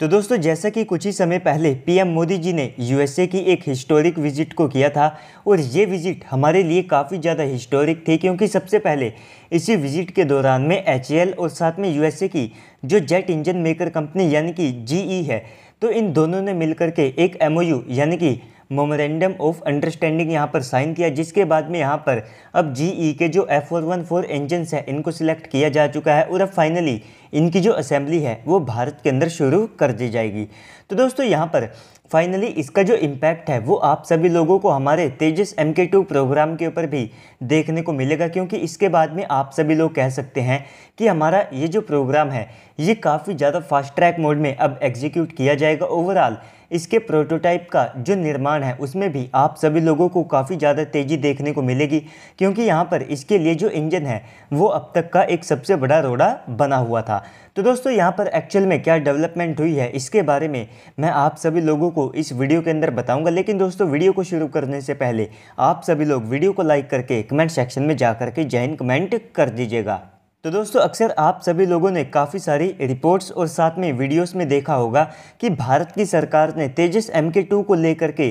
तो दोस्तों जैसा कि कुछ ही समय पहले पीएम मोदी जी ने यूएसए की एक हिस्टोरिक विजिट को किया था और ये विजिट हमारे लिए काफ़ी ज़्यादा हिस्टोरिक थी क्योंकि सबसे पहले इसी विजिट के दौरान में एच और साथ में यूएसए की जो जेट इंजन मेकर कंपनी यानी कि जीई e है तो इन दोनों ने मिलकर के एक एमओयू यानी कि मोमरेंडम ऑफ अंडरस्टैंडिंग यहाँ पर साइन किया जिसके बाद में यहाँ पर अब जी e के जो F four one four engines हैं इनको सिलेक्ट किया जा चुका है और अब फाइनली इनकी जो असेंबली है वो भारत के अंदर शुरू कर दी जाएगी तो दोस्तों यहाँ पर फाइनली इसका जो इम्पैक्ट है वो आप सभी लोगों को हमारे Tejas M K two programme के ऊपर भी देखने को मिलेगा क्योंकि इसके बाद में आप सभी लोग कह सकते हैं कि हमारा ये जो प्रोग्राम है ये काफ़ी ज़्यादा फास्ट ट्रैक मोड में अब एग्जीक्यूट किया जाएगा ओवरऑल इसके प्रोटोटाइप का जो निर्माण है उसमें भी आप सभी लोगों को काफ़ी ज़्यादा तेज़ी देखने को मिलेगी क्योंकि यहाँ पर इसके लिए जो इंजन है वो अब तक का एक सबसे बड़ा रोड़ा बना हुआ था तो दोस्तों यहाँ पर एक्चुअल में क्या डेवलपमेंट हुई है इसके बारे में मैं आप सभी लोगों को इस वीडियो के अंदर बताऊंगा लेकिन दोस्तों वीडियो को शुरू करने से पहले आप सभी लोग वीडियो को लाइक करके कमेंट सेक्शन में जा करके जैन कमेंट कर दीजिएगा तो दोस्तों अक्सर आप सभी लोगों ने काफ़ी सारी रिपोर्ट्स और साथ में वीडियोस में देखा होगा कि भारत की सरकार ने तेजस एम के टू को लेकर के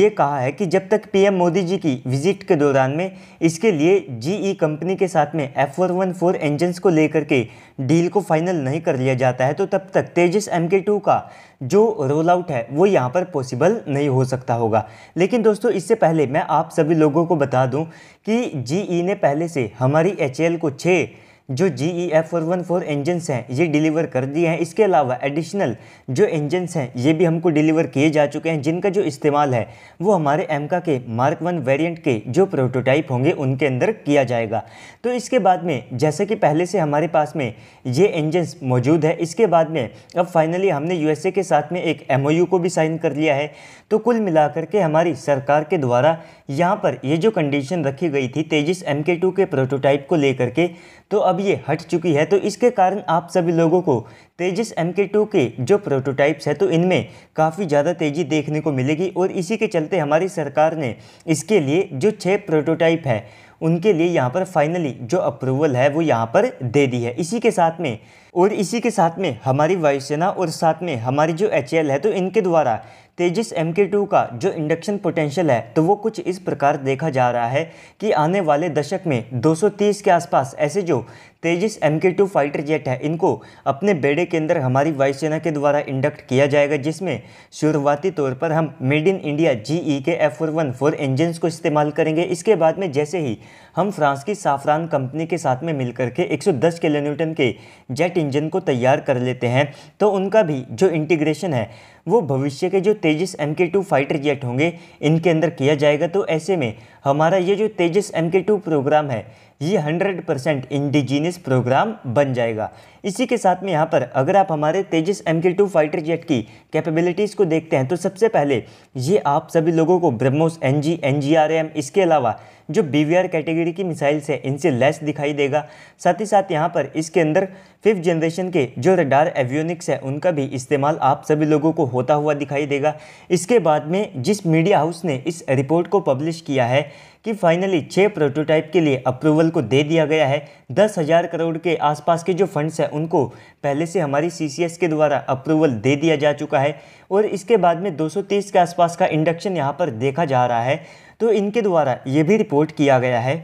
ये कहा है कि जब तक पीएम मोदी जी की विजिट के दौरान में इसके लिए जीई कंपनी e के साथ में F four one four engines को लेकर के डील को फाइनल नहीं कर लिया जाता है तो तब तक तेजस एम के टू का जो रोल आउट है वो यहाँ पर पॉसिबल नहीं हो सकता होगा लेकिन दोस्तों इससे पहले मैं आप सभी लोगों को बता दूँ कि जी e ने पहले से हमारी एच को छः जो G E F four one four engines हैं ये डिलीवर कर दिए हैं इसके अलावा एडिशनल जो इंजन्स हैं ये भी हमको डिलीवर किए जा चुके हैं जिनका जो इस्तेमाल है वो हमारे एमका के मार्क वन वेरिएंट के जो प्रोटोटाइप होंगे उनके अंदर किया जाएगा तो इसके बाद में जैसे कि पहले से हमारे पास में ये इंजन्स मौजूद है इसके बाद में अब फाइनली हमने ए के साथ में एक यू को भी साइन कर लिया है तो कुल मिलाकर के हमारी सरकार के द्वारा यहाँ पर ये जो कंडीशन रखी गई थी तेजिस एम के प्रोटोटाइप को लेकर के तो अब ये हट चुकी है तो इसके कारण आप सभी लोगों को तेजस एम के टू के जो प्रोटोटाइप्स है तो इनमें काफ़ी ज़्यादा तेज़ी देखने को मिलेगी और इसी के चलते हमारी सरकार ने इसके लिए जो छः प्रोटोटाइप है उनके लिए यहाँ पर फाइनली जो अप्रूवल है वो यहाँ पर दे दी है इसी के साथ में और इसी के साथ में हमारी वायुसेना और साथ में हमारी जो एच है तो इनके द्वारा तेजस एम के टू का जो इंडक्शन पोटेंशियल है तो वो कुछ इस प्रकार देखा जा रहा है कि आने वाले दशक में 230 के आसपास ऐसे जो Tejas M K two fighter jet है इनको अपने बेड़े के अंदर हमारी वायुसेना के द्वारा इंडक्ट किया जाएगा जिसमें शुरुआती तौर पर हम made in India G E के F four one four engines को इस्तेमाल करेंगे इसके बाद में जैसे ही हम फ्रांस की साफरान कंपनी के साथ में मिलकर के 110 किलो न्यूटन के जेट इंजन को तैयार कर लेते हैं तो उनका भी जो इंटीग्रेशन है वो भविष्य के जो Tejas M K two fighter jet होंगे इनके अंदर किया जाएगा तो ऐसे में हमारा ये जो Tejas M K two programme है ये 100 परसेंट इंडिजीनियस प्रोग्राम बन जाएगा इसी के साथ में यहाँ पर अगर आप हमारे Tejas M K two fighter jet की कैपेबिलिटीज़ को देखते हैं तो सबसे पहले ये आप सभी लोगों को BrahMos N G N G R M इसके अलावा जो बी वी आर कैटेगरी की मिसाइल्स हैं इनसे लेस दिखाई देगा साथ ही साथ यहाँ पर इसके अंदर फिफ्थ जनरेशन के जो रडार एवियोनिक्स है उनका भी इस्तेमाल आप सभी लोगों को होता हुआ दिखाई देगा इसके बाद में जिस मीडिया हाउस ने इस रिपोर्ट को पब्लिश किया है कि फाइनली छः प्रोटोटाइप के लिए अप्रूवल को दे दिया गया है दस हज़ार करोड़ के आसपास के जो फंड्स हैं उनको पहले से हमारी सी के द्वारा अप्रूवल दे दिया जा चुका है और इसके बाद में 230 के आसपास का इंडक्शन यहाँ पर देखा जा रहा है तो इनके द्वारा ये भी रिपोर्ट किया गया है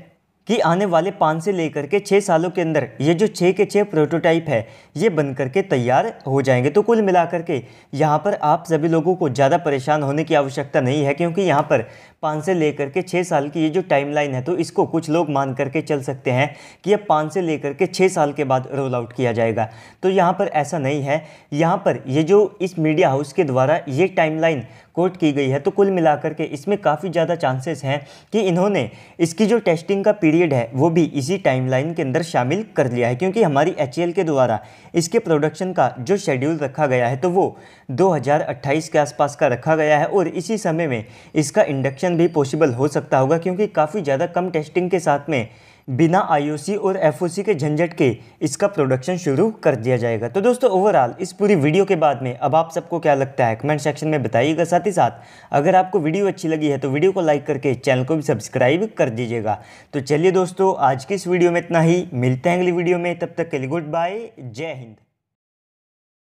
कि आने वाले पाँच से लेकर के छः सालों के अंदर ये जो छः के छः प्रोटोटाइप है ये बन करके तैयार हो जाएंगे तो कुल मिलाकर के यहाँ पर आप सभी लोगों को ज़्यादा परेशान होने की आवश्यकता नहीं है क्योंकि यहाँ पर पाँच से लेकर के छः साल की ये जो टाइमलाइन है तो इसको कुछ लोग मान करके चल सकते हैं कि ये पाँच से लेकर के छः साल के बाद रोल आउट किया जाएगा तो यहाँ पर ऐसा नहीं है यहाँ पर ये जो इस मीडिया हाउस के द्वारा ये टाइमलाइन कोट की गई है तो कुल मिलाकर के इसमें काफ़ी ज़्यादा चांसेस हैं कि इन्होंने इसकी जो टेस्टिंग का पीरियड है वो भी इसी टाइमलाइन के अंदर शामिल कर लिया है क्योंकि हमारी एच के द्वारा इसके प्रोडक्शन का जो शेड्यूल रखा गया है तो वो 2028 के आसपास का रखा गया है और इसी समय में इसका इंडक्शन सिलेक्शन भी पॉसिबल हो सकता होगा क्योंकि काफ़ी ज़्यादा कम टेस्टिंग के साथ में बिना आईओसी और एफओसी के झंझट के इसका प्रोडक्शन शुरू कर दिया जाएगा तो दोस्तों ओवरऑल इस पूरी वीडियो के बाद में अब आप सबको क्या लगता है कमेंट सेक्शन में बताइएगा साथ ही साथ अगर आपको वीडियो अच्छी लगी है तो वीडियो को लाइक करके चैनल को भी सब्सक्राइब कर दीजिएगा तो चलिए दोस्तों आज की इस वीडियो में इतना ही मिलते हैं अगली वीडियो में तब तक के लिए गुड बाय जय हिंद